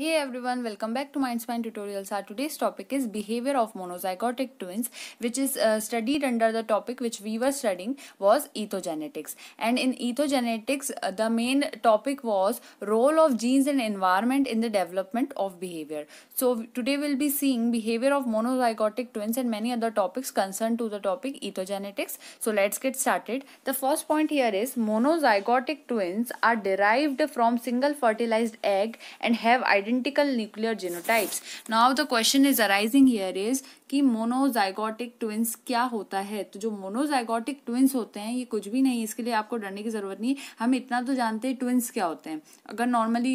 Hey everyone, welcome back to MindSpine Tutorials. Our today's topic is behavior of monozygotic twins, which is uh, studied under the topic which we were studying was ethogenetics. And in ethogenetics, uh, the main topic was role of genes and environment in the development of behavior. So today we'll be seeing behavior of monozygotic twins and many other topics concerned to the topic ethogenetics. So let's get started. The first point here is monozygotic twins are derived from single fertilized egg and have identified identical nuclear genotypes now the question is arising here is कि monozygotic twins क्या होता है तो जो monozygotic twins होते हैं ये कुछ भी नहीं इसके लिए आपको डरने की ज़रूरत नहीं हम इतना तो जानते हैं ट्विंस क्या होते हैं अगर नॉर्मली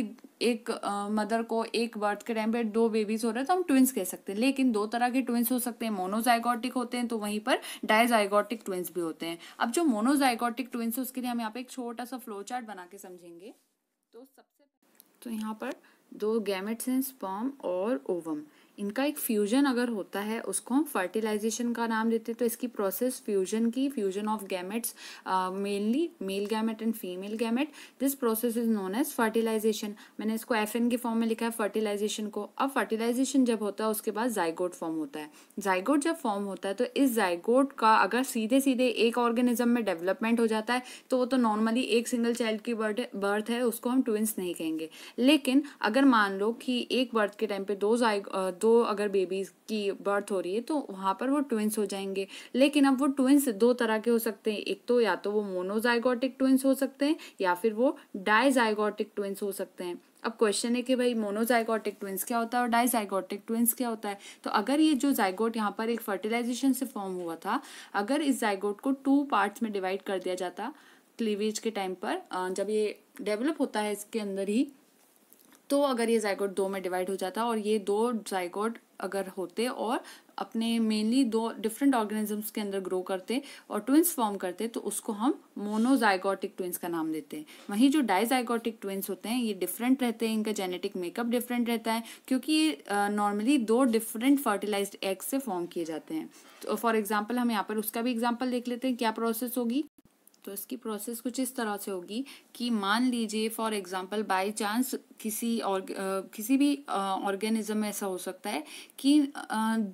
एक मदर uh, को एक बर्थ के टाइम पे दो बेबीज हो रहे हैं तो हम ट्विंस कह सकते हैं लेकिन दो तरह के ट्विंस हो सकते हैं मोनोजाइगोटिक होते हैं तो वहीं पर डायजाइगोटिक ट्विंस भी होते हैं अब जो मोनोजाइगोटिक ट्विंस है उसके लिए हम यहाँ पे एक छोटा सा फ्लो चार्ट बना के समझेंगे तो सबसे तो यहाँ पर दो गैमेट्स हैं स्पॉम और ओवम इनका एक फ्यूजन अगर होता है उसको हम फर्टिलाइजेशन का नाम देते हैं तो इसकी प्रोसेस फ्यूजन की fusion of gametes mainly male gamete and female gamete this process is known as fertilization मैंने इसको एफ के फॉर्म में लिखा है फर्टिलाइजेशन को अब फर्टिलाइजेशन जब होता है उसके बाद जाइगोड फॉर्म होता है जाइगोड जब फॉर्म होता है तो इस जाइगोड का अगर सीधे सीधे एक ऑर्गेनिज्म में डेवलपमेंट हो जाता है तो वो तो नॉर्मली एक सिंगल चाइल्ड की बर्थ बर्थ है उसको हम ट्विंस नहीं कहेंगे लेकिन अगर मान लो कि एक बर्थ के टाइम पे दो uh, दो तो अगर बेबीज़ की बर्थ हो रही है तो वहाँ पर वो ट्विंस हो जाएंगे लेकिन अब वो ट्विंस दो तरह के हो सकते हैं एक तो या तो वो मोनोजाइगोटिक ट्विंस हो सकते हैं या फिर वो डाइजाइगोटिक ट्विंस हो सकते हैं अब क्वेश्चन है कि भाई मोनोजाइगोटिक ट्विंस क्या होता है और डाइजाइगोटिक ट्विंस क्या होता है तो अगर ये जो जाइगोट यहाँ पर एक फर्टिलाइजेशन से फॉर्म हुआ था अगर इस जाइगोट को टू पार्ट्स में डिवाइड कर दिया जाता क्लीवेज के टाइम पर जब ये डेवलप होता है इसके अंदर ही तो अगर ये जायगोट दो में डिवाइड हो जाता और ये दो जायगोट अगर होते और अपने मेनली दो डिफरेंट ऑर्गेनिजम्स के अंदर ग्रो करते और ट्विंस फॉर्म करते तो उसको हम मोनोजाइगोटिक ट्विंस का नाम देते हैं वहीं जो डाइजाइगोटिक ट्विंस होते हैं ये डिफरेंट रहते हैं इनका जेनेटिक मेकअप डिफरेंट रहता है क्योंकि ये नॉर्मली दो डिफरेंट फर्टिलाइज्ड एग से फॉर्म किए जाते हैं तो फॉर एग्जाम्पल हम यहाँ पर उसका भी एग्जाम्पल देख लेते हैं क्या प्रोसेस होगी तो इसकी प्रोसेस कुछ इस तरह से होगी कि मान लीजिए फॉर एग्जांपल बाय चांस किसी और किसी भी ऑर्गेनिज्म में ऐसा हो सकता है कि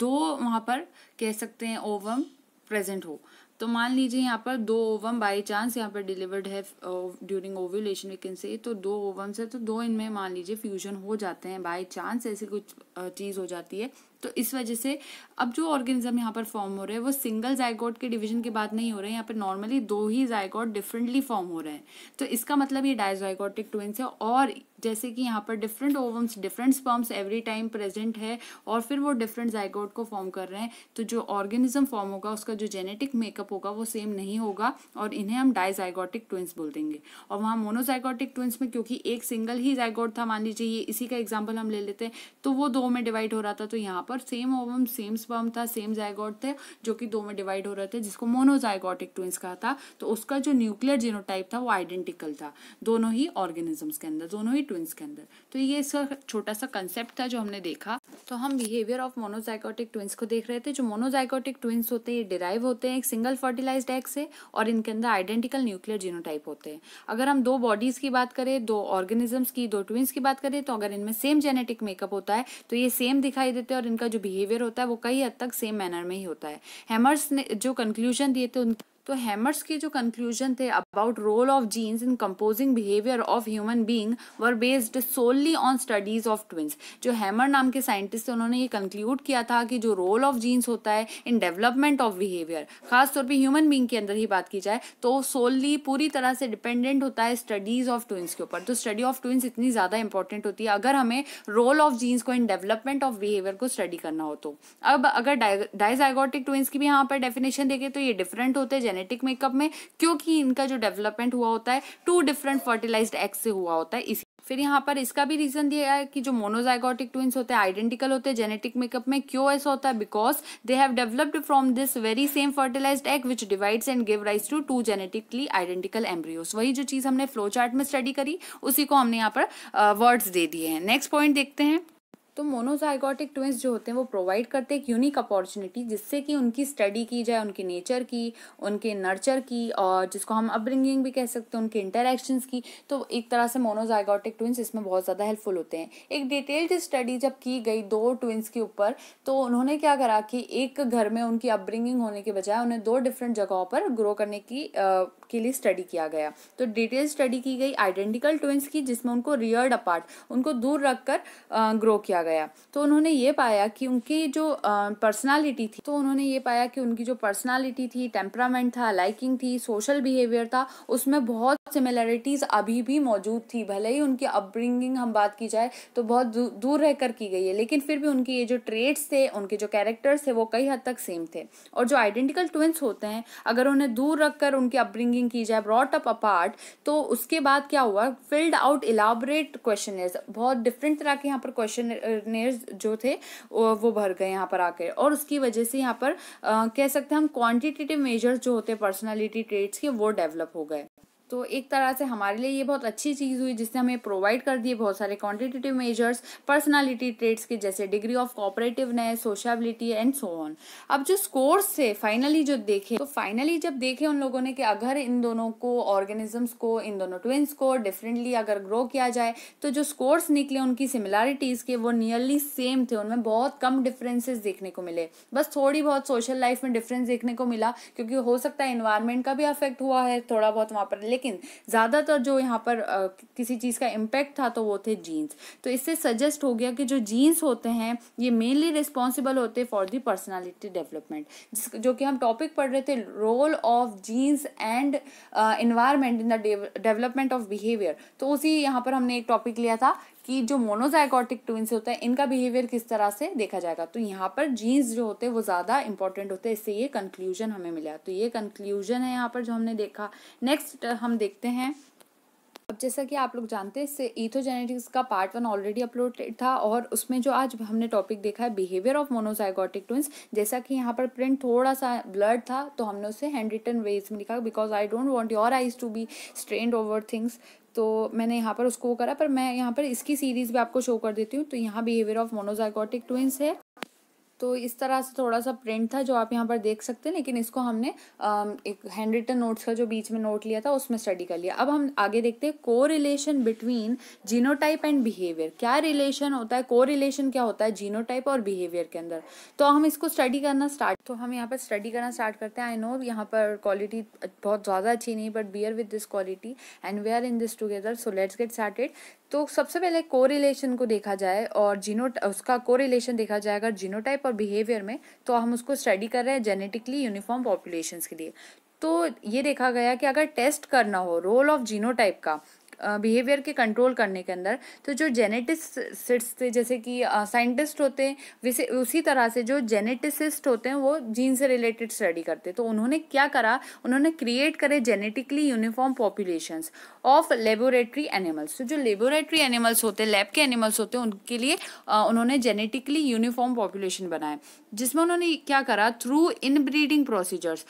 दो वहाँ पर कह सकते हैं ओवम प्रेजेंट हो तो मान लीजिए यहाँ पर दो ओवम बाई चांस यहाँ पर डिलीवर्ड है during ovulation we can say तो दो ओवम से तो दो इनमें मान लीजिए फ्यूजन हो जाते हैं बाई चांस ऐसी कुछ चीज़ हो जाती है तो इस वजह से अब जो ऑर्गेनिज्म यहाँ पर फॉर्म हो रहे हैं वो सिंगल जायकॉड के डिवीजन के बाद नहीं हो रहे हैं यहाँ पर नॉर्मली दो ही जायकॉड डिफरेंटली फॉर्म हो रहे हैं तो इसका मतलब ये डायजाइकॉटिक ट्विंस है और जैसे कि यहाँ पर different ovums different sperms every time present है और फिर वो डिफरेंट जाइगोट को फॉर्म कर रहे हैं तो जो ऑर्गेनिज्म फॉर्म होगा उसका जो जेनेटिक मेकअप होगा वो सेम नहीं होगा और इन्हें हम डाइजाइगोटिक ट्विंस बोल देंगे और वहाँ मोनोजाइगोटिक ट्विंस में क्योंकि एक सिंगल ही जाइगोट था मान लीजिए ये इसी का एग्जाम्पल हम ले लेते हैं तो वो दो में डिवाइड हो रहा था तो यहाँ पर सेम ओवम सेम स्पर्म था सेम जाइगोट थे जो कि दो में डिवाइड हो रहे थे जिसको मोनोजाइगोटिक ट्विंस कहा था तो उसका जो न्यूक्लियर जीनोटाइप था वो आइडेंटिकल था दोनों ही ऑर्गेनिजम्स के अंदर दोनों ही ट्विंस के अंदर तो ये इसका छोटा सा कंसेप्ट था जो हमने देखा तो हम बिहेवियर ऑफ मोनोजाइकोटिक ट्विंस को देख रहे थे जो मोनोजाइकोटिक ट्विंस होते हैं ये डिराइव होते हैं एक सिंगल फर्टिलाइज्ड एग से और इनके अंदर आइडेंटिकल न्यूक्लियर जीनोटाइप होते हैं अगर हम दो बॉडीज़ की बात करें दो ऑर्गेनिजम्स की दो ट्विंस की बात करें तो अगर इनमें सेम जेनेटिक मेकअप होता है तो ये सेम दिखाई देते हैं और इनका जो बिहेवियर होता है वो कई हद तक सेम मैनर में ही होता है हेमर्स ने जो कंक्लूजन दिए थे उन तो हैमर्स के जो कंक्लूजन थे about role of genes in composing behaviour of human being were based solely on studies of twins जो हैमर नाम के साइंटिस्ट थे उन्होंने ये कंक्लूड किया था कि जो रोल ऑफ जीन्स होता है इन डेवलपमेंट ऑफ बिहेवियर खासतौर पे ह्यूमन बीइंग के अंदर ही बात की जाए तो सोलली पूरी तरह से डिपेंडेंट होता है स्टडीज ऑफ ट्विंस के ऊपर तो स्टडी ऑफ ट्विंस इतनी ज़्यादा इंपॉर्टेंट होती है अगर हमें रोल ऑफ जीन्स को इन डेवलपमेंट ऑफ बिहेवियर को स्टडी करना हो तो अब अगर डायजाइगोटिक ट्विंस की भी यहाँ पर डेफिनेशन देखें तो ये डिफरेंट होते हैं जेनेटिक मेकअप में क्योंकि इनका जो डेवलपमेंट हुआ होता है टू डिफरेंट फर्टिलाइज्ड एग से हुआ होता है इसी फिर यहाँ पर इसका भी रीजन दिया है कि जो मोनोजाइगोटिक ट्विंस होते हैं आइडेंटिकल होते हैं जेनेटिक मेकअप में क्यों ऐसा होता है because they have developed from this very same fertilized egg which divides and give rise to two genetically identical embryos वही जो चीज़ हमने फ्लो चार्ट में स्टडी करी उसी को हमने यहाँ पर वर्ड्स uh, दे दिए हैं नेक्स्ट पॉइंट देखते हैं तो मोनोजाइगोटिक ट्विंस जो होते हैं वो प्रोवाइड करते हैं एक यूनिक अपॉर्चुनिटी जिससे कि उनकी स्टडी की जाए उनके नेचर की उनके नर्चर की और जिसको हम अपब्रिंगिंग भी कह सकते हैं उनके इंटरेक्शंस की तो एक तरह से मोनोजाइगोटिक ट्विंस इसमें बहुत ज़्यादा हेल्पफुल होते हैं एक डिटेल्ड स्टडी जब की गई दो ट्विंस के ऊपर तो उन्होंने क्या करा कि एक घर में उनकी अपब्रिंगिंग होने के बजाय उन्हें दो डिफरेंट जगहों पर ग्रो करने की के लिए स्टडी किया गया तो डिटेल स्टडी की गई आइडेंटिकल ट्विंस की जिसमें उनको रियर्ड अपार्ट उनको दूर रख कर ग्रो किया गया तो उन्होंने ये पाया कि उनकी जो पर्सनालिटी थी तो उन्होंने ये पाया कि उनकी जो पर्सनालिटी थी टेम्परामेंट था लाइकिंग थी सोशल बिहेवियर था उसमें बहुत सिमिलरिटीज़ अभी भी मौजूद थी भले ही उनकी अपब्रिंगिंग हम बात की जाए तो बहुत दूर, रहकर की गई है लेकिन फिर भी उनके ये जो ट्रेड्स थे उनके जो कैरेक्टर्स थे वो कई हद तक सेम थे और जो आइडेंटिकल ट्विंस होते हैं अगर उन्हें दूर रख कर उनकी अपब्रिंगिंग डिबगिंग की जाए ब्रॉट अप अपार्ट तो उसके बाद क्या हुआ फिल्ड आउट इलाबरेट क्वेश्चन बहुत डिफरेंट तरह के यहाँ पर क्वेश्चन जो थे वो भर गए यहाँ पर आकर और उसकी वजह से यहाँ पर आ, कह सकते हैं हम क्वान्टिटेटिव मेजर्स जो होते हैं पर्सनैलिटी ट्रेट्स के वो डेवलप हो गए तो एक तरह से हमारे लिए ये बहुत अच्छी चीज़ हुई जिसने हमें प्रोवाइड कर दिए बहुत सारे क्वान्टिटेटिव मेजर्स पर्सनालिटी ट्रेड्स के जैसे degree of cooperativeness sociability and so on अब जो स्कोर्स थे फाइनली जो देखे तो फाइनली जब देखे उन लोगों ने कि अगर इन दोनों को ऑर्गेनिजम्स को इन दोनों ट्विंस को डिफरेंटली अगर ग्रो किया जाए तो जो स्कोर्स निकले उनकी सिमिलैरिटीज़ के वो नियरली सेम थे उनमें बहुत कम डिफरेंसेस देखने को मिले बस थोड़ी बहुत सोशल लाइफ में डिफरेंस देखने को मिला क्योंकि हो सकता है इन्वायरमेंट का भी अफेक्ट हुआ है थोड़ा बहुत वहाँ पर लेकिन ज़्यादातर जो यहाँ पर आ, किसी चीज़ का इम्पैक्ट था तो वो थे जीन्स तो इससे सजेस्ट हो गया कि जो जीन्स होते हैं ये मेनली रिस्पॉन्सिबल होते फॉर दी पर्सनैलिटी डेवलपमेंट जो कि हम टॉपिक पढ़ रहे थे role of genes and environment in the development of behaviour तो उसी यहाँ पर हमने एक टॉपिक लिया था कि जो मोनोजाइकोटिक ट्विंस होते हैं इनका बिहेवियर किस तरह से देखा जाएगा तो यहाँ पर जीन्स जो होते हैं वो ज़्यादा इंपॉर्टेंट होते हैं इससे ये कंक्लूजन हमें मिला तो ये कंक्लूजन है यहाँ पर जो हमने देखा नेक्स्ट हम देखते हैं अब जैसा कि आप लोग जानते हैं इससे ईथोजेनेटिक्स का पार्ट वन ऑलरेडी अपलोडेड था और उसमें जो आज हमने टॉपिक देखा है बिहेवियर ऑफ मोनोजाइगोटिक ट्विंस जैसा कि यहाँ पर प्रिंट थोड़ा सा ब्लड था तो हमने उसे हैंड रिटन वेज में लिखा because I don't want your eyes to be strained over things तो मैंने यहाँ पर उसको वो करा पर मैं यहाँ पर इसकी सीरीज़ भी आपको शो कर देती हूँ तो यहाँ बिहेवियर ऑफ मोनोजाइगोटिक ट्विंस है तो इस तरह से थोड़ा सा प्रिंट था जो आप यहाँ पर देख सकते हैं लेकिन इसको हमने एक हैंड रिटन नोट्स का जो बीच में नोट लिया था उसमें स्टडी कर लिया अब हम आगे देखते हैं को relation between genotype and behaviour क्या रिलेशन होता है को रिलेशन क्या होता है जीनोटाइप और बिहेवियर के अंदर तो हम इसको स्टडी करना स्टार्ट तो हम यहाँ पर स्टडी करना स्टार्ट करते हैं आई नो यहाँ पर क्वालिटी बहुत ज़्यादा अच्छी नहीं but bear with this quality and we are in this together so let's get started तो सबसे पहले कोरिलेशन को देखा जाए और जीनो उसका कोरिलेशन देखा जाए अगर जीनोटाइप और बिहेवियर में तो हम उसको स्टडी कर रहे हैं जेनेटिकली यूनिफॉर्म पॉपुलेशंस के लिए तो ये देखा गया कि अगर टेस्ट करना हो रोल ऑफ जीनोटाइप का बिहेवियर के कंट्रोल करने के अंदर तो जो जेनेटिसिट्स थे जैसे कि साइंटिस्ट होते हैं उसी तरह से जो जेनेटिसिस्ट होते हैं वो जीन से रिलेटेड स्टडी करते तो उन्होंने क्या करा उन्होंने क्रिएट करे genetically uniform population of laboratory animals तो जो लेबोरेटरी एनिमल्स होते हैं लैब के एनिमल्स होते हैं उनके लिए उन्होंने जेनेटिकली यूनिफॉर्म पॉपुलेशन बनाए जिसमें उन्होंने क्या करा थ्रू इनब्रीडिंग प्रोसीजर्स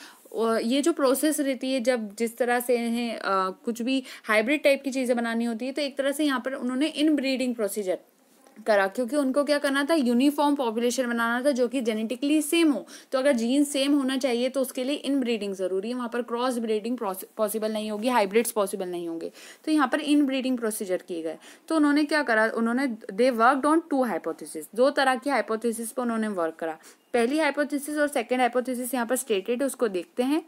ये जो प्रोसेस रहती है जब जिस तरह से इन्हें कुछ भी हाइब्रिड टाइप की चीज़ें बनानी होती है तो एक तरह से यहाँ पर उन्होंने इन ब्रीडिंग प्रोसीजर करा क्योंकि उनको क्या करना था यूनिफॉर्म पॉपुलेशन बनाना था जो कि जेनेटिकली सेम हो तो अगर जीन सेम होना चाहिए तो उसके लिए इन ब्रीडिंग ज़रूरी है वहाँ पर क्रॉस ब्रीडिंग पॉसिबल नहीं होगी हाइब्रिड्स पॉसिबल नहीं होंगे तो यहाँ पर इन ब्रीडिंग प्रोसीजर किए गए तो उन्होंने क्या करा उन्होंने they worked on two hypothesis दो तरह की हाइपोथिस पर उन्होंने वर्क करा पहली हाइपोथेसिस और सेकेंड हाइपोथेसिस यहाँ पर स्टेटेड उसको देखते हैं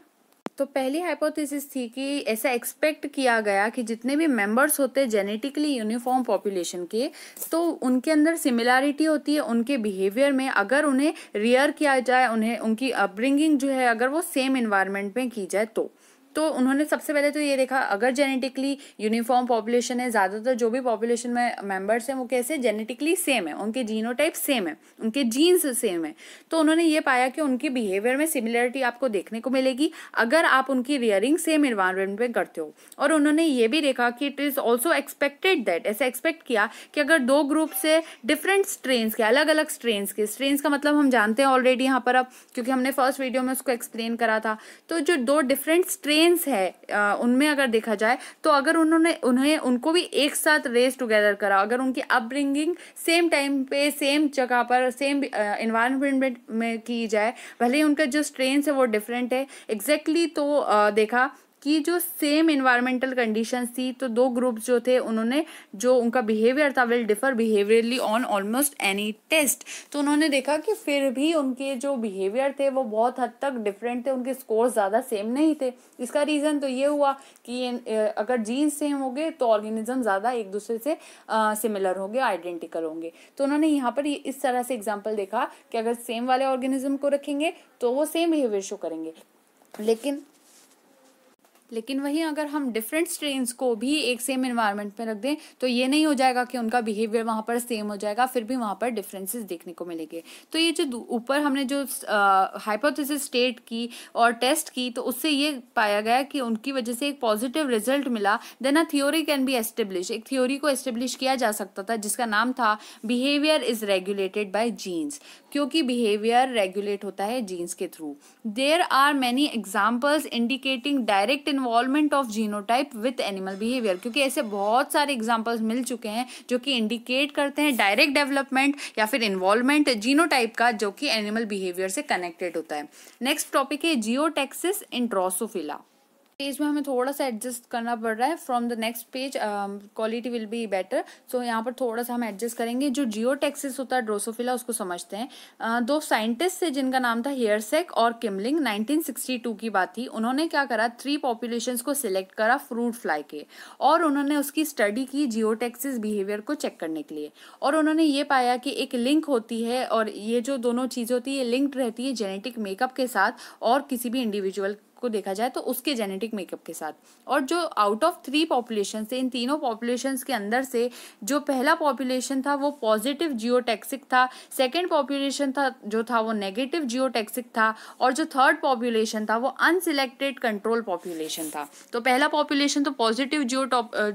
तो पहली हाइपोथेसिस थी कि ऐसा एक्सपेक्ट किया गया कि जितने भी मेंबर्स होते हैं जेनेटिकली यूनिफॉर्म पॉपुलेशन के तो उनके अंदर सिमिलैरिटी होती है उनके बिहेवियर में अगर उन्हें रियर किया जाए उन्हें उनकी अपब्रिंगिंग जो है अगर वो सेम इन्वायरमेंट में की जाए तो तो उन्होंने सबसे पहले तो ये देखा अगर जेनेटिकली यूनिफॉर्म पॉपुलेशन है ज़्यादातर जो भी पॉपुलेशन में मेम्बर्स हैं वो कैसे जेनेटिकली सेम है उनके जीनोटाइप सेम है उनके जीन्स सेम है तो उन्होंने ये पाया कि उनके बिहेवियर में सिमिलरिटी आपको देखने को मिलेगी अगर आप उनकी रियरिंग सेम इन्वायरमेंट में करते हो और उन्होंने ये भी देखा कि it is also expected that ऐसे एक्सपेक्ट किया कि अगर दो ग्रुप से डिफरेंट स्ट्रेन के अलग अलग स्ट्रेन के स्ट्रेन का मतलब हम जानते हैं ऑलरेडी यहाँ पर अब क्योंकि हमने फर्स्ट वीडियो में उसको एक्सप्लेन करा था तो जो दो डिफरेंट स्ट्रेन सेंस है उनमें अगर देखा जाए तो अगर उन्होंने उन्हें उनको भी एक साथ रेस टुगेदर करा अगर उनकी अपब्रिंगिंग सेम टाइम पे सेम जगह पर सेम इन्वायरमेंट में की जाए भले ही उनका जो स्ट्रेंस है वो डिफरेंट है एग्जैक्टली exactly तो देखा कि जो सेम इन्वायरमेंटल कंडीशन थी तो दो ग्रुप जो थे उन्होंने जो उनका बिहेवियर था will differ behaviourally on almost any test तो उन्होंने देखा कि फिर भी उनके जो बिहेवियर थे वो बहुत हद तक डिफरेंट थे उनके स्कोर ज़्यादा सेम नहीं थे इसका रीज़न तो ये हुआ कि अगर जीन्स सेम हो गए तो ऑर्गेनिज्म ज़्यादा एक दूसरे से सिमिलर होंगे आइडेंटिकल होंगे तो उन्होंने यहाँ पर इस तरह से एग्जाम्पल देखा कि अगर सेम वाले ऑर्गेनिज्म को रखेंगे तो वो सेम बिहेवियर शो करेंगे लेकिन लेकिन वहीं अगर हम डिफरेंट स्ट्रेन्स को भी एक सेम इन्वायरमेंट में रख दें तो ये नहीं हो जाएगा कि उनका बिहेवियर वहाँ पर सेम हो जाएगा फिर भी वहाँ पर डिफरेंसेस देखने को मिलेंगे तो ये जो ऊपर हमने जो हाइपोथेसिस स्टेट की और टेस्ट की तो उससे ये पाया गया कि उनकी वजह से एक पॉजिटिव रिजल्ट मिला then a theory can be establish एक थ्योरी को एस्टेब्लिश किया जा सकता था जिसका नाम था behaviour is regulated by genes क्योंकि बिहेवियर रेगुलेट होता है जीन्स के through there are many examples indicating direct in involvement of genotype with animal behaviour क्योंकि ऐसे बहुत सारे एग्जाम्पल्स मिल चुके हैं जो कि इंडिकेट करते हैं डायरेक्ट डेवलपमेंट या फिर इन्वॉल्वमेंट जीनोटाइप का जो कि एनिमल बिहेवियर से कनेक्टेड होता है नेक्स्ट टॉपिक है जियोटेक्सिस इंट्रोसोफिला पेज में हमें थोड़ा सा एडजस्ट करना पड़ रहा है from the next page quality will be better so यहाँ पर थोड़ा सा हम एडजस्ट करेंगे जो जियो टेक्सिस होता है ड्रोसोफिला उसको समझते हैं uh, दो साइंटिस्ट थे जिनका नाम था हेयरसेक और किमलिंग 1962 की बात थी उन्होंने क्या करा थ्री पॉपुलेशन को सिलेक्ट करा फ्रूट फ्लाई के और उन्होंने उसकी स्टडी की जियो टेक्सिस बिहेवियर को चेक करने के लिए और उन्होंने ये पाया कि एक लिंक होती है और ये जो दोनों चीज़ें होती है लिंक्ड रहती है जेनेटिक मेकअप के साथ और किसी भी इंडिविजुअल को देखा जाए तो उसके जेनेटिक मेकअप के साथ और जो आउट ऑफ थ्री पॉपुलेशन थे इन तीनों पॉपुलेशन के अंदर से जो पहला पॉपुलेशन था वो पॉजिटिव जियोटेक्सिक था सेकेंड पॉपुलेशन था जो था वो नेगेटिव जियोटेक्सिक था और जो थर्ड पॉपुलेशन था वो अनसिलेक्टेड कंट्रोल पॉपुलेशन था तो पहला पॉपुलेशन तो पॉजिटिव जियो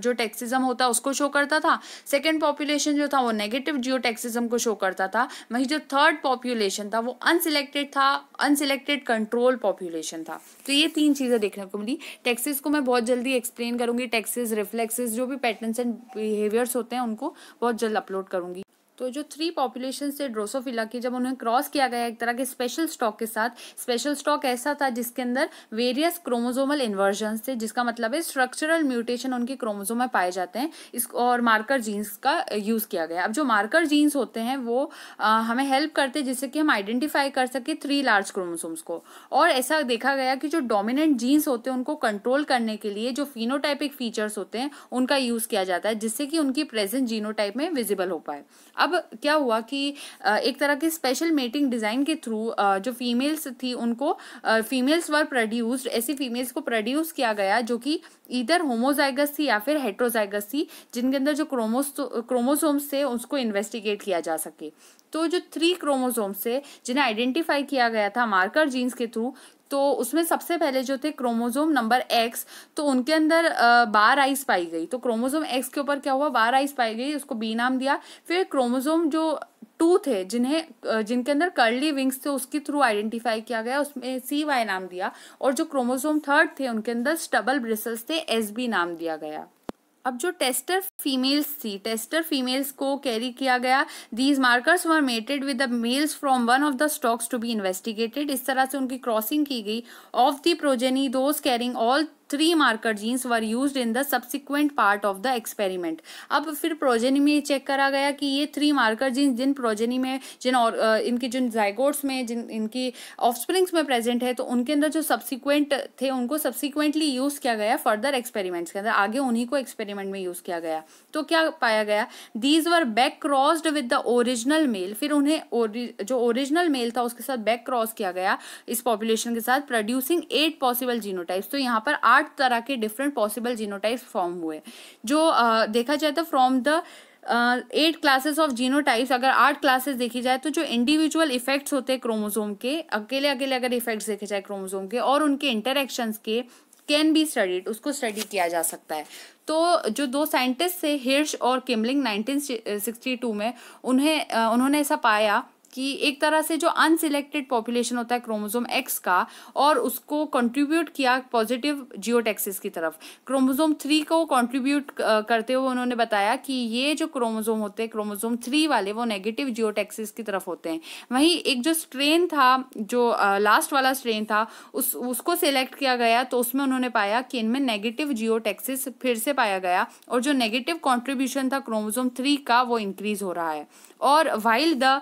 जो टैक्सिज्म होता उसको शो करता था सेकेंड पॉपुलेशन जो था वो नेगेटिव जियो को शो करता था वहीं जो थर्ड पॉपुलेशन था वो अनसिलेक्टेड था अनसिलेक्टेड कंट्रोल पॉपुलेशन था तो ये तीन चीज़ें देखने को मिली टैक्सेस को मैं बहुत जल्दी एक्सप्लेन करूँगी टैक्सेस रिफ्लेक्सेस जो भी पैटर्न्स एंड बिहेवियर्स होते हैं उनको बहुत जल्द अपलोड करूँगी तो जो थ्री पॉपुलेशन थे ड्रोसोफिला की जब उन्हें क्रॉस किया गया एक तरह के स्पेशल स्टॉक के साथ स्पेशल स्टॉक ऐसा था जिसके अंदर वेरियस क्रोमोजोमल इन्वर्जन थे जिसका मतलब है स्ट्रक्चरल म्यूटेशन उनके क्रोमोजोम में पाए जाते हैं इस और मार्कर जीन्स का यूज़ किया गया अब जो मार्कर जीन्स होते हैं वो आ, हमें हेल्प करते हैं जिससे कि हम आइडेंटिफाई कर सके थ्री लार्ज क्रोमोसोम्स को और ऐसा देखा गया कि जो डोमिनेंट जीन्स होते हैं उनको कंट्रोल करने के लिए जो फिनोटाइपिक फीचर्स होते हैं उनका यूज़ किया जाता है जिससे कि उनकी प्रेजेंट जीनोटाइप में विजिबल हो पाए अब अब क्या हुआ कि एक तरह के स्पेशल मेटिंग डिज़ाइन के थ्रू जो फीमेल्स थी उनको फीमेल्स वर प्रोड्यूस्ड ऐसी फीमेल्स को प्रोड्यूस किया गया जो कि इधर होमोजाइगस थी या फिर हेट्रोजाइगस थी जिनके अंदर जो क्रोमोस क्रोमोसोम्स थे उसको इन्वेस्टिगेट किया जा सके तो जो थ्री क्रोमोसोम्स थे जिन्हें आइडेंटिफाई किया गया था मार्कर जीन्स के थ्रू तो उसमें सबसे पहले जो थे क्रोमोजोम नंबर एक्स तो उनके अंदर बार आइस पाई गई तो क्रोमोजोम एक्स के ऊपर क्या हुआ बार आइस पाई गई उसको बी नाम दिया फिर क्रोमोजोम जो टू थे जिन्हें जिनके अंदर कर्ली विंग्स थे उसके थ्रू आइडेंटिफाई किया गया उसमें सी वाई नाम दिया और जो क्रोमोजोम थर्ड थे उनके अंदर स्टबल ब्रिसल्स थे एस बी नाम दिया गया अब जो टेस्टर फीमेल्स थी टेस्टर फीमेल्स को कैरी किया गया these markers were mated with the males from one of the stocks to be investigated इस तरह से उनकी क्रॉसिंग की गई of the progeny those carrying all three marker genes were use in the subsequent part of the experiment अब फिर progeny में check करा गया कि ये थ्री मार्कर जीन्स जिन प्रोजेनी में जिन और इनके जिन जयगोड्स में जिन इनकी ऑफस्प्रिंग्स में प्रेजेंट है तो उनके अंदर जो सब्सिक्वेंट थे उनको सब्सिक्वेंटली यूज़ किया गया फर्दर एक्सपेरिमेंट्स के अंदर आगे उन्हीं को एक्सपेरिमेंट में यूज़ किया गया तो क्या पाया गया these were back crossed with the original male फिर उन्हें जो ओरिजिनल मेल था उसके साथ बैक क्रॉस किया गया इस पॉपुलेशन के साथ प्रोड्यूसिंग एट पॉसिबल जीनोटाइप्स तो यहाँ पर आठ तरह के डिफरेंट पॉसिबल जीनोटाइप्स फॉर्म हुए जो आ, देखा जाए तो from the eight classes of genotypes अगर आठ क्लासेस देखी जाए तो जो इंडिविजुअल इफेक्ट्स होते हैं क्रोमोसोम के अकेले अकेले अगर इफेक्ट्स देखे जाए क्रोमोसोम के और उनके इंटरेक्शंस के कैन बी स्टडीड उसको स्टडी किया जा सकता है तो जो दो साइंटिस्ट थे हिर्श और किमलिंग 1962 में उन्हें उन्होंने ऐसा पाया कि एक तरह से जो अनसिलेक्टेड पॉपुलेशन होता है क्रोमोजोम एक्स का और उसको कंट्रीब्यूट किया पॉजिटिव जियोटेक्सिस की तरफ क्रोमोजोम थ्री को कंट्रीब्यूट करते हुए उन्होंने बताया कि ये जो क्रोमोजोम होते हैं क्रोमोजोम थ्री वाले वो नेगेटिव जियोटेक्सिस की तरफ होते हैं वहीं एक जो स्ट्रेन था जो लास्ट वाला स्ट्रेन था उस उसको सिलेक्ट किया गया तो उसमें उन्होंने पाया कि इनमें नेगेटिव जियोटेक्सिस फिर से पाया गया और जो नेगेटिव कॉन्ट्रीब्यूशन था क्रोमोजोम थ्री का वो इंक्रीज हो रहा है और while the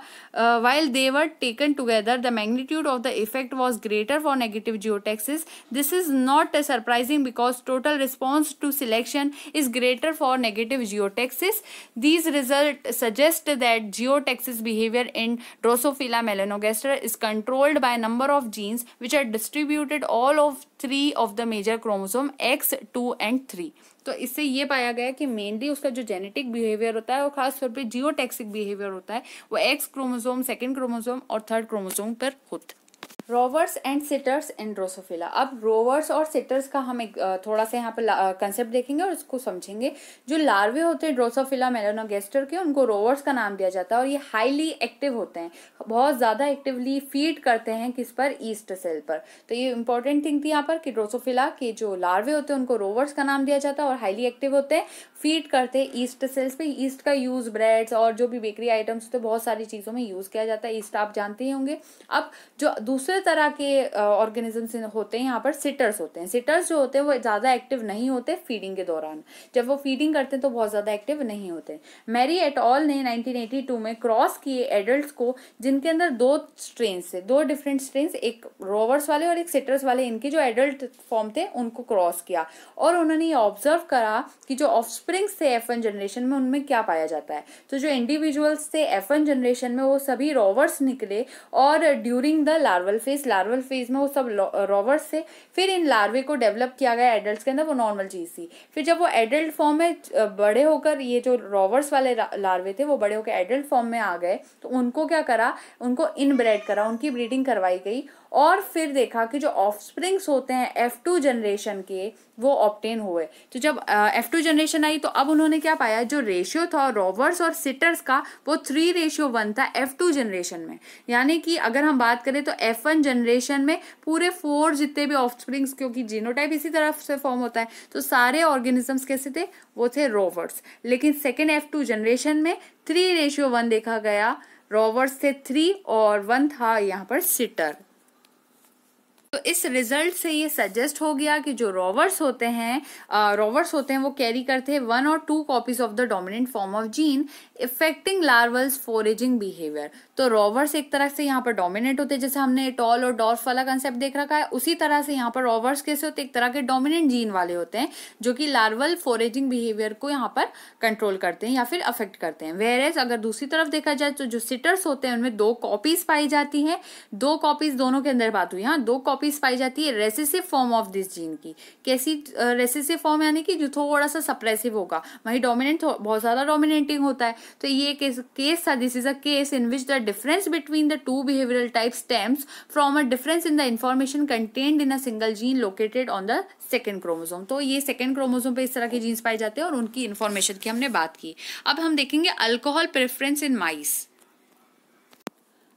uh, while they were taken together, the magnitude of the effect was greater for negative geotaxis. This is not uh, surprising because total response to selection is greater for negative geotaxis. These results suggest that geotaxis behavior in Drosophila melanogaster is controlled by a number of genes which are distributed all of three of the major chromosomes X, 2 and 3. तो इससे ये पाया गया कि mainly उसका जो genetic behaviour होता है और खासतौर पर जियोटेक्सिक बिहेवियर होता है वो एक्स क्रोमोजोम सेकेंड क्रोमोजोम और थर्ड क्रोमोजोम पर होता है rovers and sitters and Drosophila अब रोवर्स और सिटर्स का हम एक थोड़ा सा यहाँ पर कंसेप्ट देखेंगे और उसको समझेंगे जो लार्वे होते हैं ड्रोसोफिला मेलोनोगेस्टर के उनको रोवर्स का नाम दिया जाता है और ये हाईली एक्टिव होते हैं बहुत ज़्यादा एक्टिवली फीड करते हैं किस पर ईस्ट सेल पर तो ये इंपॉर्टेंट थिंग थी यहाँ पर कि ड्रोसोफिला के जो लार्वे होते हैं उनको रोवर्स का नाम दिया जाता है और हाईली एक्टिव होते हैं फीड करते हैं ईस्ट सेल्स पर ईस्ट का यूज़ ब्रेड्स और जो भी बेकरी आइटम्स होते बहुत सारी चीज़ों में यूज़ किया जाता है ईस्ट आप जानते ही होंगे अब जो दूसरे दूसरे तरह के ऑर्गेनिजम्स होते हैं यहाँ पर सिटर्स होते हैं सिटर्स जो होते हैं वो ज़्यादा एक्टिव नहीं होते फीडिंग के दौरान जब वो फीडिंग करते हैं तो बहुत ज़्यादा एक्टिव नहीं होते मैरी एट ऑल ने 1982 में क्रॉस किए एडल्ट को जिनके अंदर दो स्ट्रेन थे दो डिफरेंट स्ट्रेन एक रोवर्स वाले और एक सिटर्स वाले इनके जो एडल्ट फॉर्म थे उनको क्रॉस किया और उन्होंने ये ऑब्जर्व करा कि जो ऑफ स्प्रिंग्स थे एफ जनरेशन में उनमें क्या पाया जाता है तो जो इंडिविजुअल्स थे एफ जनरेशन में वो सभी रोवर्स निकले और during the larval phase larval phase में वो सब रॉबर्स थे फिर इन लार्वे को डेवलप किया गया एडल्ट के अंदर वो नॉर्मल चीज़ थी फिर जब वो एडल्ट फॉर्म में बड़े होकर ये जो रॉबर्स वाले लार्वे थे वो बड़े होकर एडल्ट फॉर्म में आ गए तो उनको क्या करा उनको इनब्रेड करा उनकी ब्रीडिंग करवाई गई और फिर देखा कि जो ऑफस्प्रिंग्स होते हैं एफ टू जनरेशन के वो ऑप्टेन हुए तो जब एफ टू जनरेशन आई तो अब उन्होंने क्या पाया जो रेशियो था रोवर्स और सिटर्स का वो थ्री रेशियो वन था एफ टू जनरेशन में यानी कि अगर हम बात करें तो एफ वन जनरेशन में पूरे फोर जितने भी ऑफस्प्रिंग्स क्योंकि जीनोटाइप इसी तरफ से फॉर्म होता है तो सारे ऑर्गेनिजम्स कैसे थे वो थे रोवर्स लेकिन सेकेंड एफ टू जनरेशन में थ्री रेशियो वन देखा गया रोवर्स थे थ्री और वन था यहाँ पर सिटर तो इस रिजल्ट से ये सजेस्ट हो गया कि जो रोवर्स होते हैं रोवर्स होते हैं वो कैरी करते हैं वन और two copies of the dominant form of gene affecting larvals foraging behaviour तो रॉवर्स एक तरह से यहाँ पर डोमिनेट होते हैं जैसे हमने टॉल और डॉर्फ वाला कंसेप्ट देख रखा है उसी तरह से यहाँ पर रॉवर्स कैसे होते एक तरह के डोमिनेंट जीन वाले होते हैं जो कि लार्वल फोरेजिंग बिहेवियर को यहाँ पर कंट्रोल करते हैं या फिर अफेक्ट करते हैं वेरेज अगर दूसरी तरफ देखा जाए तो जो सिटर्स होते हैं उनमें दो कॉपीज पाई जाती है दो कॉपीज दोनों के अंदर बात हुई हाँ दो कॉपीज पाई जाती है recessive form of this gene की कैसी रेसिसिव फॉर्म यानी कि जो थोड़ा सा सप्रेसिव होगा वहीं डोमिनेंट बहुत ज़्यादा डोमिनेटिंग होता है तो ये केस केस था this is a case in which the difference between the two behavioural type stems from a difference in the information contained in a single gene located on the second chromosome तो ये second chromosome पे इस तरह के jeans पाए जाते हैं और उनकी इन्फॉर्मेशन की हमने बात की अब हम देखेंगे alcohol preference in mice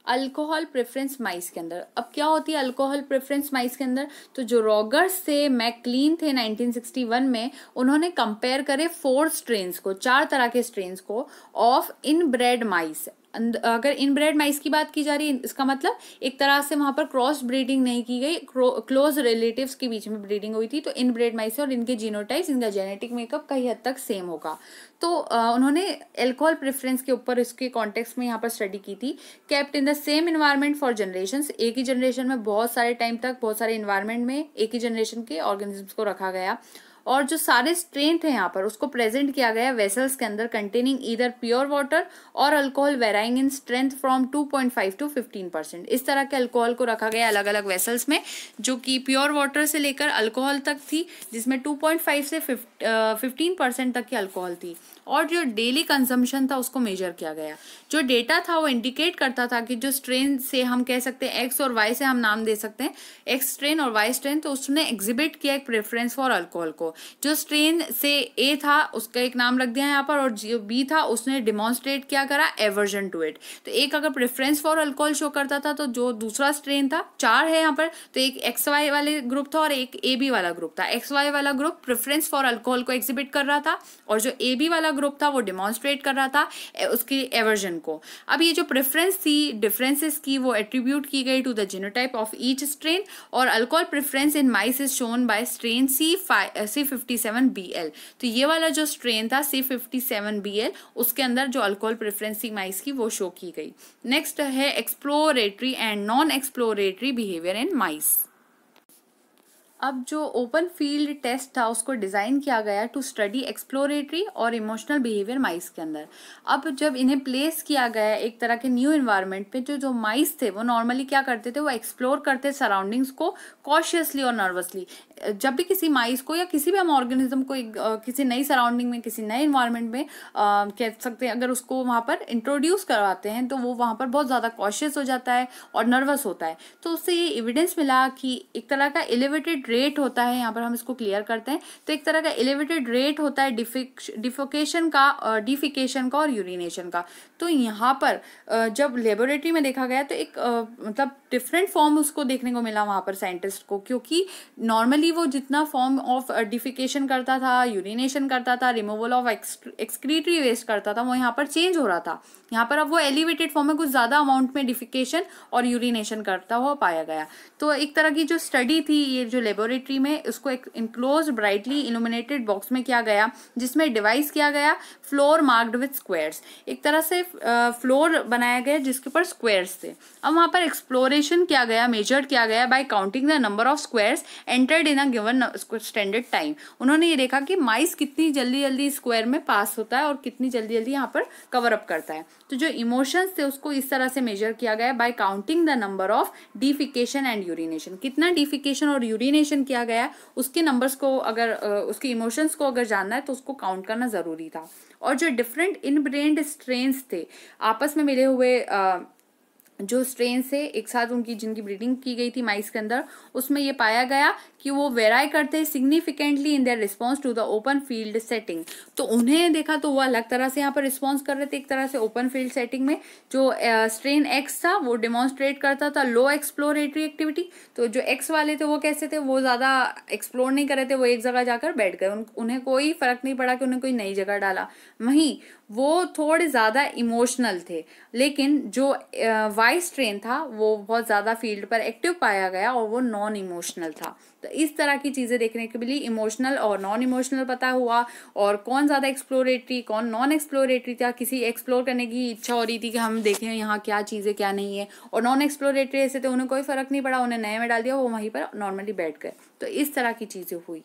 alcohol preference mice के अंदर अब क्या होती है अल्कोहल प्रेफरेंस माइस के अंदर तो जो रॉगर्स थे मैकलीन थे 1961 में उन्होंने कंपेयर करे फोर स्ट्रेन्स को चार तरह के स्ट्रेन को ऑफ इन ब्रेड माइस अगर इनब्रेड माइस की बात की जा रही है इसका मतलब एक तरह से वहाँ पर क्रॉस ब्रीडिंग नहीं की गई क्लोज रिलेटिव्स के बीच में ब्रीडिंग हुई थी तो इन ब्रेड माइस और इनके जीनोटाइज इनका जेनेटिक मेकअप कहीं हद तक सेम होगा तो उन्होंने एल्कोहल प्रेफरेंस के ऊपर इसके कॉन्टेक्स्ट में यहाँ पर स्टडी की थी kept in the same environment for generation एक ही जनरेशन में बहुत सारे टाइम तक बहुत सारे इन्वायरमेंट में एक ही जनरेशन के ऑर्गेनिजम्स को रखा गया और जो सारे स्ट्रेंथ है यहाँ पर उसको प्रेजेंट किया गया वेसल्स के अंदर कंटेनिंग इधर प्योर वाटर और alcohol varying in strength from 2.5 to 15 percent इस तरह के अल्कोहल को रखा गया अलग अलग वेसल्स में जो कि प्योर वाटर से लेकर अल्कोहल तक थी जिसमें 2.5 से फिफ्टीन परसेंट तक की अल्कोहल थी और जो डेली कंजम्पशन था उसको मेजर किया गया जो डेटा था वो इंडिकेट करता था कि जो स्ट्रेन से हम कह सकते हैं एक्स और वाई से हम नाम दे सकते हैं एक्स स्ट्रेन और वाई स्ट्रेन तो उसने एग्जिबिट किया एक प्रेफरेंस फॉर अल्कोहल को जो स्ट्रेन से ए था उसका एक नाम रख दिया यहाँ पर और जो बी था उसने डिमॉन्स्ट्रेट क्या करा एवर्जन टू इट तो एक अगर प्रेफरेंस फॉर अल्कोहल शो करता था तो जो दूसरा स्ट्रेन था चार है यहाँ पर तो एक एक्स वाई वाले ग्रुप था और एक ए बी वाला ग्रुप था एक्स वाई वाला ग्रुप प्रेफरेंस फॉर अल्कोहल को एग्जिबिट कर रहा था और जो ए बी वाला ग्रुप था वो डिमॉन्स्ट्रेट कर रहा था उसके एवर्जन को अब ये जो प्रेफरेंस थी डिफरेंसेस की वो एट्रीब्यूट की गई to the genotype of each strain और alcohol preference in mice is shown by strain C C fifty seven तो ये वाला जो स्ट्रेन था सी फिफ्टी उसके अंदर जो अल्कोहल प्रेफरेंसिंग माइस की वो शो की गई नेक्स्ट है exploratory and non exploratory behaviour in mice अब जो ओपन फील्ड टेस्ट था उसको डिज़ाइन किया गया टू स्टडी एक्सप्लोरेटरी और इमोशनल बिहेवियर माइस के अंदर अब जब इन्हें प्लेस किया गया एक तरह के न्यू इन्वायरमेंट पे तो जो जो माइस थे वो नॉर्मली क्या करते थे वो एक्सप्लोर करते सराउंडिंग्स को कॉशियसली और नर्वसली जब भी किसी माइस को या किसी भी हम ऑर्गेनिज्म को एक, आ, किसी नई सराउंडिंग में किसी नए इन्वायरमेंट में आ, कह सकते हैं अगर उसको वहाँ पर इंट्रोड्यूस करवाते हैं तो वो वहाँ पर बहुत ज़्यादा कॉशियस हो जाता है और नर्वस होता है तो उससे ये एविडेंस मिला कि एक तरह का एलिवेटेड रेट होता है यहाँ पर हम इसको क्लियर करते हैं तो एक तरह का एलिवेटेड रेट होता है डिफोकेशन का डिफिकेशन का और यूरिनेशन का तो यहाँ पर जब लेबोरेटरी में देखा गया तो एक मतलब डिफरेंट फॉर्म उसको देखने को मिला वहाँ पर साइंटिस्ट को क्योंकि नॉर्मली बेसिकली वो जितना फॉर्म ऑफ डिफिकेशन करता था यूरिनेशन करता था रिमूवल ऑफ एक्सक्रीटरी वेस्ट करता था वो यहाँ पर चेंज हो रहा था यहाँ पर अब वो एलिवेटेड फॉर्म में कुछ ज़्यादा अमाउंट में डिफिकेशन और यूरिनेशन करता हुआ पाया गया तो एक तरह की जो स्टडी थी ये जो लेबोरेटरी में उसको एक इनक्लोज ब्राइटली इल्यूमिनेटेड बॉक्स में किया गया जिसमें डिवाइस किया गया फ्लोर मार्क्ड विथ स्क्वेयर्स एक तरह से फ्लोर बनाया गया जिसके ऊपर स्क्वेयर्स थे अब वहाँ पर एक्सप्लोरेशन किया गया मेजर किया गया by counting the number of squares entered in in a given standard time उन्होंने ये देखा कि माइस कितनी जल्दी जल्दी स्क्वायर में पास होता है और कितनी जल्दी जल्दी यहाँ पर कवर अप करता है तो जो इमोशंस थे उसको इस तरह से मेजर किया गया by counting the number of defecation and urination कितना डिफिकेशन और यूरिनेशन किया गया है उसके नंबर्स को अगर उसके इमोशंस को अगर जानना है तो उसको काउंट करना ज़रूरी था और जो डिफरेंट इन स्ट्रेन थे आपस में मिले हुए आ, जो स्ट्रेन से एक साथ उनकी जिनकी ब्रीडिंग की गई थी माइस के अंदर उसमें यह पाया गया कि वो वेराई करते हैं significantly in their response to the open field setting तो उन्हें देखा तो वो अलग तरह से यहाँ पर रिस्पॉन्स कर रहे थे एक तरह से ओपन फील्ड सेटिंग में जो स्ट्रेन uh, एक्स था वो डिमॉन्स्ट्रेट करता था लो एक्सप्लोरेटरी एक्टिविटी तो जो एक्स वाले थे वो कैसे थे वो ज़्यादा एक्सप्लोर नहीं कर रहे थे वो एक जगह जाकर बैठ गए उन, उन्हें कोई फर्क नहीं पड़ा कि उन्हें कोई नई जगह डाला वहीं वो थोड़े ज़्यादा इमोशनल थे लेकिन जो वाइस ट्रेन था वो बहुत ज़्यादा फील्ड पर एक्टिव पाया गया और वो नॉन इमोशनल था तो इस तरह की चीज़ें देखने के लिए इमोशनल और नॉन इमोशनल पता हुआ और कौन ज़्यादा एक्सप्लोरेटरी कौन नॉन एक्सप्लोरेटरी था किसी एक्सप्लोर करने की इच्छा हो रही थी कि हम देखें यहाँ क्या चीज़ें क्या नहीं है और नॉन एक्सप्लोरेटरी ऐसे थे तो उन्हें कोई फ़र्क नहीं पड़ा उन्हें नए में डाल दिया वो वहीं पर नॉर्मली बैठ गए तो इस तरह की चीज़ें हुई